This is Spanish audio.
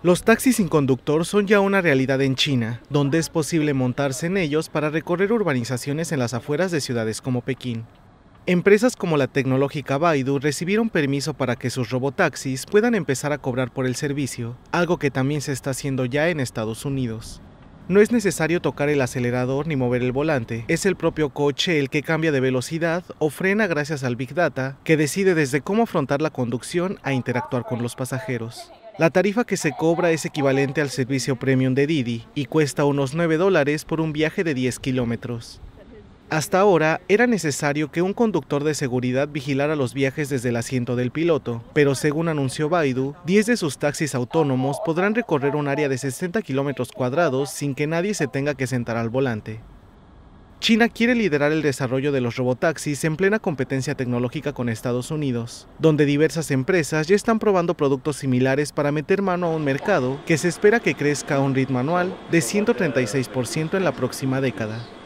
Los taxis sin conductor son ya una realidad en China, donde es posible montarse en ellos para recorrer urbanizaciones en las afueras de ciudades como Pekín. Empresas como la tecnológica Baidu recibieron permiso para que sus robotaxis puedan empezar a cobrar por el servicio, algo que también se está haciendo ya en Estados Unidos. No es necesario tocar el acelerador ni mover el volante, es el propio coche el que cambia de velocidad o frena gracias al Big Data, que decide desde cómo afrontar la conducción a interactuar con los pasajeros. La tarifa que se cobra es equivalente al servicio premium de Didi y cuesta unos 9 dólares por un viaje de 10 kilómetros. Hasta ahora era necesario que un conductor de seguridad vigilara los viajes desde el asiento del piloto, pero según anunció Baidu, 10 de sus taxis autónomos podrán recorrer un área de 60 kilómetros cuadrados sin que nadie se tenga que sentar al volante. China quiere liderar el desarrollo de los robotaxis en plena competencia tecnológica con Estados Unidos, donde diversas empresas ya están probando productos similares para meter mano a un mercado que se espera que crezca a un ritmo anual de 136% en la próxima década.